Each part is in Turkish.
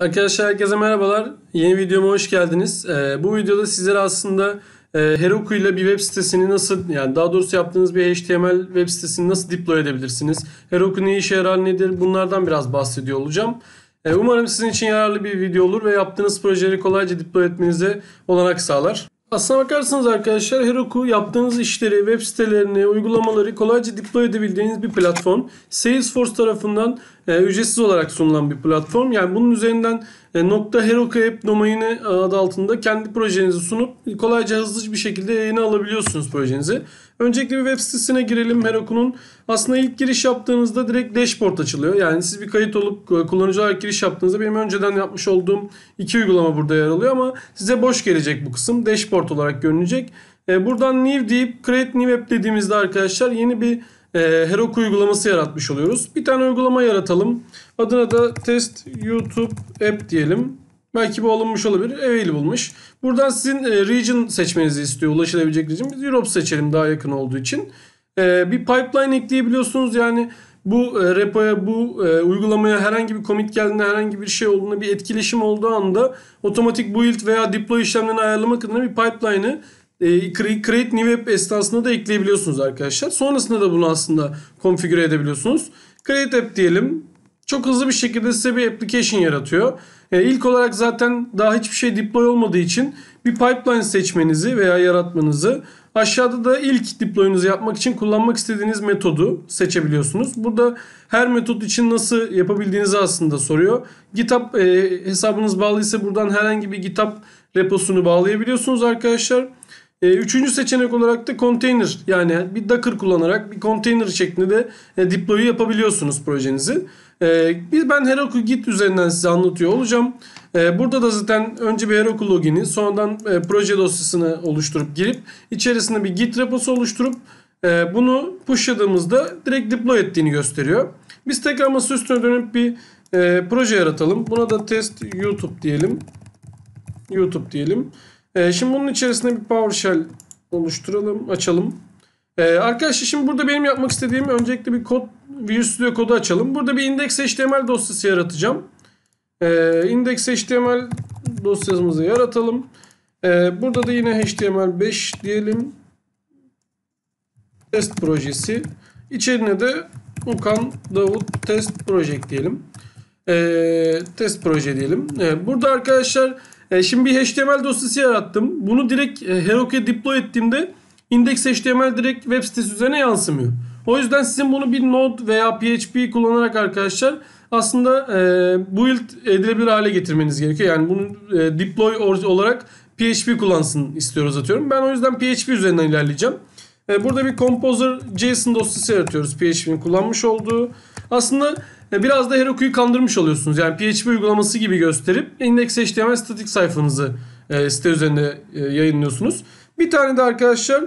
Arkadaşlar herkese merhabalar. Yeni videoma hoş geldiniz. Ee, bu videoda sizlere aslında e, Heroku ile bir web sitesini nasıl yani daha doğrusu yaptığınız bir HTML web sitesini nasıl deploy edebilirsiniz? Heroku ne işe yarar nedir? Bunlardan biraz bahsediyor olacağım. Ee, umarım sizin için yararlı bir video olur ve yaptığınız projeleri kolayca deploy etmenize olanak sağlar. Aslına bakarsanız arkadaşlar Heroku yaptığınız işleri, web sitelerini, uygulamaları kolayca deploy edebildiğiniz bir platform. Salesforce tarafından e, ücretsiz olarak sunulan bir platform. Yani bunun üzerinden e, nokta Heroku App domaini e, adı altında kendi projenizi sunup kolayca hızlıca bir şekilde yayına alabiliyorsunuz projenizi. Öncelikle bir web sitesine girelim Heroku'nun. Aslında ilk giriş yaptığınızda direkt dashboard açılıyor. Yani siz bir kayıt olup e, kullanıcı olarak giriş yaptığınızda benim önceden yapmış olduğum iki uygulama burada yer alıyor ama size boş gelecek bu kısım. Dashboard olarak görünecek. E, buradan new deyip create new app dediğimizde arkadaşlar yeni bir e, Heroku uygulaması yaratmış oluyoruz. Bir tane uygulama yaratalım. Adına da test YouTube app diyelim. Belki bu alınmış olabilir. bulmuş. Buradan sizin e, region seçmenizi istiyor. Ulaşılabilecek region. Biz Europe seçelim daha yakın olduğu için. E, bir pipeline ekleyebiliyorsunuz. Yani bu e, repoya, bu uygulamaya herhangi bir commit geldiğinde, herhangi bir şey olduğunda, bir etkileşim olduğu anda otomatik build veya deploy işlemlerini ayarlamak adına bir pipeline'ı Create New App esnasında da ekleyebiliyorsunuz arkadaşlar. Sonrasında da bunu aslında konfigüre edebiliyorsunuz. Create App diyelim çok hızlı bir şekilde size bir application yaratıyor. E, ilk olarak zaten daha hiçbir şey deploy olmadığı için bir pipeline seçmenizi veya yaratmanızı aşağıda da ilk deploy'unuzu yapmak için kullanmak istediğiniz metodu seçebiliyorsunuz. Burada her metot için nasıl yapabildiğinizi aslında soruyor. GitHub e, hesabınız bağlıysa buradan herhangi bir GitHub reposunu bağlayabiliyorsunuz arkadaşlar. E, üçüncü seçenek olarak da container yani bir Docker kullanarak bir container şeklinde de e, deploy'u yapabiliyorsunuz projenizi. Ee, Biz ben Heroku Git üzerinden size anlatıyor olacağım. Ee, burada da zaten önce bir Heroku logini sonradan e, proje dosyasını oluşturup girip içerisinde bir Git reposu oluşturup e, bunu pushladığımızda direkt deploy ettiğini gösteriyor. Biz tekrar masa üstüne dönüp bir e, proje yaratalım. Buna da test YouTube diyelim. YouTube diyelim. Şimdi bunun içerisinde bir PowerShell oluşturalım, açalım. Ee, arkadaşlar şimdi burada benim yapmak istediğim öncelikle bir kod Vue Studio kodu açalım. Burada bir index.html dosyası yaratacağım. Ee, index.html dosyamızı yaratalım. Ee, burada da yine HTML5 diyelim. Test projesi. İçerine de Okan Davut Test Proje diyelim. Ee, test proje diyelim. Ee, burada arkadaşlar e, şimdi bir HTML dosyası yarattım. Bunu direkt e, Heroku'ya deploy ettiğimde index.html direkt web sitesi üzerine yansımıyor. O yüzden sizin bunu bir Node veya PHP kullanarak arkadaşlar aslında e, build edilebilir hale getirmeniz gerekiyor. Yani bunu e, deploy olarak PHP kullansın istiyoruz atıyorum. Ben o yüzden PHP üzerinden ilerleyeceğim. E, burada bir Composer JSON dosyası yaratıyoruz PHP'nin kullanmış olduğu. Aslında e, biraz da Heroku'yu kandırmış oluyorsunuz. Yani PHP uygulaması gibi gösterip index.html statik sayfanızı e, site üzerinde e, yayınlıyorsunuz. Bir tane de arkadaşlar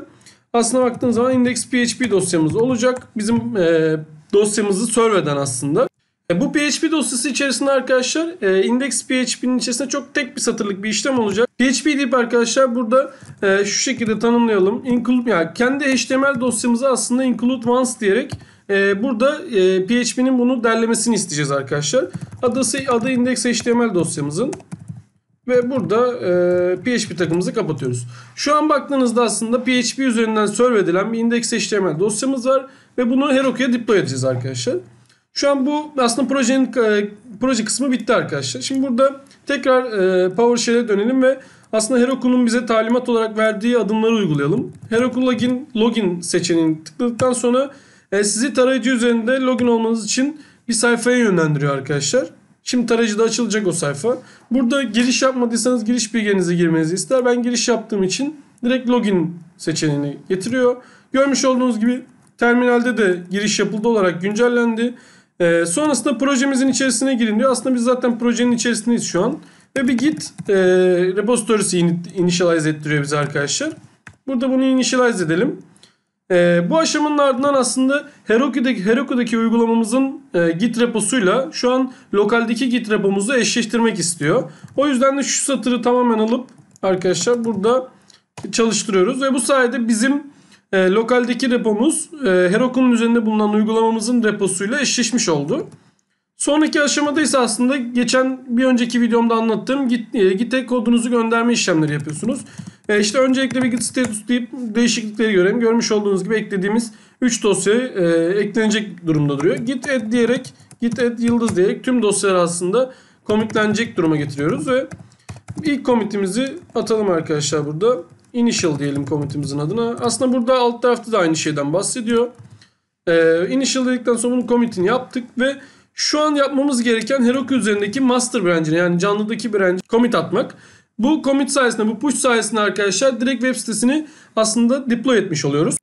Aslına baktığın zaman index.php dosyamız olacak. Bizim e, dosyamızı serverden aslında. E, bu PHP dosyası içerisinde arkadaşlar e, index.php'nin içerisinde çok tek bir satırlık bir işlem olacak. PHP deyip arkadaşlar burada e, şu şekilde tanımlayalım. Include, yani kendi HTML dosyamızı aslında include once diyerek e, burada e, PHP'nin bunu derlemesini isteyeceğiz arkadaşlar. Adı, adı index.html dosyamızın. Ve burada e, PHP takımımızı kapatıyoruz. Şu an baktığınızda aslında PHP üzerinden serve edilen bir index HTML dosyamız var. Ve bunu Heroku'ya deploy edeceğiz arkadaşlar. Şu an bu aslında projenin e, proje kısmı bitti arkadaşlar. Şimdi burada tekrar e, PowerShell'e dönelim ve aslında Heroku'nun bize talimat olarak verdiği adımları uygulayalım. Heroku login, login seçeneğini tıkladıktan sonra e, sizi tarayıcı üzerinde login olmanız için bir sayfaya yönlendiriyor arkadaşlar. Şimdi tarayıcıda açılacak o sayfa. Burada giriş yapmadıysanız giriş bilginizi girmenizi ister. Ben giriş yaptığım için direkt login seçeneğini getiriyor. Görmüş olduğunuz gibi terminalde de giriş yapıldı olarak güncellendi. Ee, sonrasında projemizin içerisine girin diyor. Aslında biz zaten projenin içerisindeyiz şu an. Ve bir git e, repository'si initialize ettiriyor bize arkadaşlar. Burada bunu initialize edelim. E, bu aşamanın ardından aslında Heroku'daki, Heroku'daki uygulamamızın e, git reposuyla şu an lokaldeki git reposumuzu eşleştirmek istiyor. O yüzden de şu satırı tamamen alıp arkadaşlar burada çalıştırıyoruz ve bu sayede bizim e, lokaldeki repomuz e, Heroku'nun üzerinde bulunan uygulamamızın reposuyla eşleşmiş oldu. Sonraki aşamada ise aslında geçen bir önceki videomda anlattığım git, e, git kodunuzu gönderme işlemleri yapıyorsunuz. E işte öncelikle bir git status deyip değişiklikleri görelim. Görmüş olduğunuz gibi eklediğimiz 3 dosya e, eklenecek durumda duruyor. Git add diyerek, git add yıldız diyerek tüm dosyalar aslında komitlenecek duruma getiriyoruz ve ilk komitimizi atalım arkadaşlar burada. Initial diyelim komitimizin adına. Aslında burada alt tarafta da aynı şeyden bahsediyor. Ee, initial dedikten sonra bunun commit'ini yaptık ve şu an yapmamız gereken Heroku üzerindeki master branch'ine yani canlıdaki branch'e komit atmak. Bu commit sayesinde, bu push sayesinde arkadaşlar direkt web sitesini aslında deploy etmiş oluyoruz.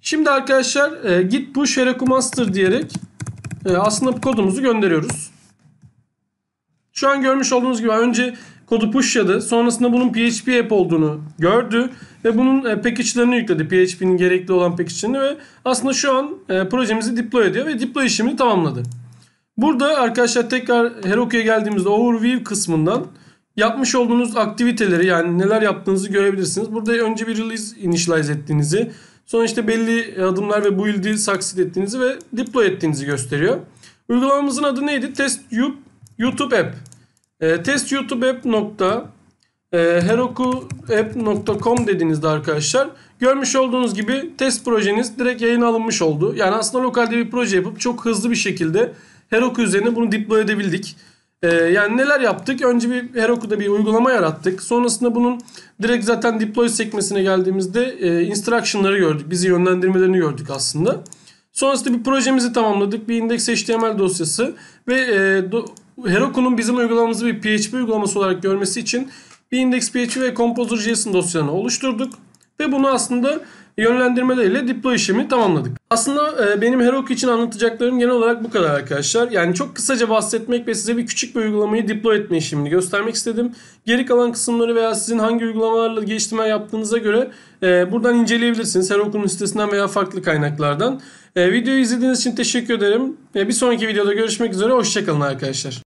Şimdi arkadaşlar e, git push heroku master diyerek e, aslında kodumuzu gönderiyoruz. Şu an görmüş olduğunuz gibi önce kodu pushladı. Sonrasında bunun PHP app olduğunu gördü ve bunun e, package'lerini yükledi. PHP'nin gerekli olan package'lerini ve aslında şu an e, projemizi deploy ediyor ve deploy işlemini tamamladı. Burada arkadaşlar tekrar Heroku'ya geldiğimizde overview kısmından yapmış olduğunuz aktiviteleri yani neler yaptığınızı görebilirsiniz. Burada önce bir release initialize ettiğinizi, sonra işte belli adımlar ve build'i succeed ettiğinizi ve deploy ettiğinizi gösteriyor. Uygulamamızın adı neydi? Test YouTube App. E, test YouTube App nokta e, herokuapp.com dediğinizde arkadaşlar görmüş olduğunuz gibi test projeniz direkt yayın alınmış oldu. Yani aslında lokalde bir proje yapıp çok hızlı bir şekilde Heroku üzerine bunu deploy edebildik. Ee, yani neler yaptık? Önce bir Heroku'da bir uygulama yarattık. Sonrasında bunun direkt zaten deploy sekmesine geldiğimizde e, instruction'ları gördük. Bizi yönlendirmelerini gördük aslında. Sonrasında bir projemizi tamamladık. Bir index HTML dosyası ve e, do, Heroku'nun bizim uygulamamızı bir PHP uygulaması olarak görmesi için bir index.php ve composer.json dosyalarını oluşturduk. Ve bunu aslında yönlendirmeleriyle diplo işimi tamamladık. Aslında e, benim Heroku için anlatacaklarım genel olarak bu kadar arkadaşlar. Yani çok kısaca bahsetmek ve size bir küçük bir uygulamayı diplo etme işlemini göstermek istedim. Geri kalan kısımları veya sizin hangi uygulamalarla geliştirme yaptığınıza göre e, buradan inceleyebilirsiniz. Heroku'nun sitesinden veya farklı kaynaklardan. E, videoyu izlediğiniz için teşekkür ederim. E, bir sonraki videoda görüşmek üzere. Hoşçakalın arkadaşlar.